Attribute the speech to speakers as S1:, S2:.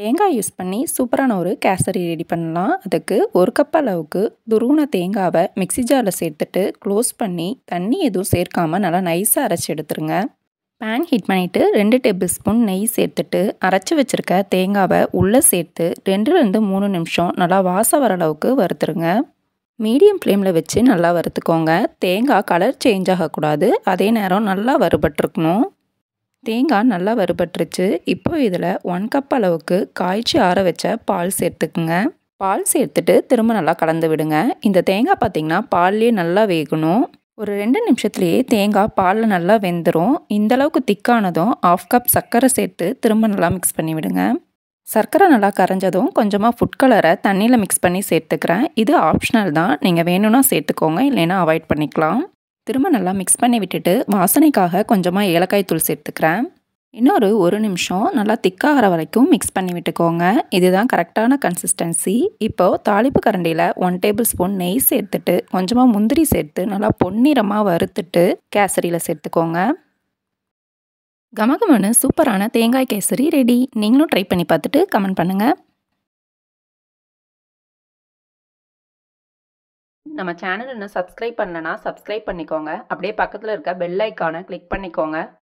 S1: தேங்காய் யூஸ் பண்ணி சூப்பரான ஒரு கேசரி ரெடி பண்ணலாம் அதுக்கு ஒரு கப் அளவுக்கு துருவன தேங்காவை மிக்சி ஜாரில் சேர்த்துட்டு க்ளோஸ் பண்ணி தண்ணி எதுவும் சேர்க்காமல் நல்லா நைஸாக அரைச்சி எடுத்துருங்க பேன் ஹீட் பண்ணிவிட்டு ரெண்டு டேபிள் ஸ்பூன் நெய் சேர்த்துட்டு அரைச்சி வச்சுருக்க தேங்காவை உள்ளே சேர்த்து ரெண்டுலேருந்து மூணு நிமிஷம் நல்லா வாசம் வர அளவுக்கு வறுத்துருங்க மீடியம் ஃப்ளேமில் வச்சு நல்லா வறுத்துக்கோங்க தேங்காய் கலர் சேஞ்ச் ஆகக்கூடாது அதே நேரம் நல்லா வறுபட்டுருக்கணும் தேங்காய் நல்லா வறுபட்டுருச்சு இப்போ இதில் ஒன் கப் அளவுக்கு காய்ச்சி ஆற வச்ச பால் சேர்த்துக்குங்க பால் சேர்த்துட்டு திரும்ப நல்லா கலந்து விடுங்க இந்த தேங்காய் பார்த்திங்கன்னா பால்லேயே நல்லா வேகணும் ஒரு ரெண்டு நிமிஷத்துலேயே தேங்காய் பாலில் நல்லா வெந்துடும் இந்தளவுக்கு திக்கானதும் ஆஃப் கப் சர்க்கரை சேர்த்து திரும்ப நல்லா மிக்ஸ் பண்ணி விடுங்க சர்க்கரை நல்லா கரைஞ்சதும் கொஞ்சமாக ஃபுட் கலரை தண்ணியில் மிக்ஸ் பண்ணி சேர்த்துக்கிறேன் இது ஆப்ஷனல் தான் நீங்கள் வேணும்னா சேர்த்துக்கோங்க இல்லைன்னா அவாய்ட் பண்ணிக்கலாம் திரும்ப நல்லா மிக்ஸ் பண்ணி விட்டுட்டு வாசனைக்காக கொஞ்சமாக ஏலக்காய் தூள் சேர்த்துக்கிறேன் இன்னொரு ஒரு நிமிஷம் நல்லா திக்காகிற வரைக்கும் மிக்ஸ் பண்ணி விட்டுக்கோங்க இதுதான் கரெக்டான கன்சிஸ்டன்சி இப்போது தாளிப்பு கரண்டியில் ஒன் டேபிள் ஸ்பூன் நெய் சேர்த்துட்டு கொஞ்சமாக முந்திரி சேர்த்து நல்லா பொன்னிறமாக வறுத்துட்டு கேசரியில் சேர்த்துக்கோங்க
S2: கமகமனு சூப்பரான தேங்காய் கேசரி ரெடி நீங்களும் ட்ரை பண்ணி பார்த்துட்டு கமெண்ட் பண்ணுங்கள் நம்ம சேனல் இன்னும் சப்ஸ்கிரைப் பண்ணனா சப்ஸ்கிரைப் பண்ணிக்கோங்க அப்படியே பக்கத்தில் இருக்க பெல் ஐக்கானை கிளிக் பண்ணிக்கோங்க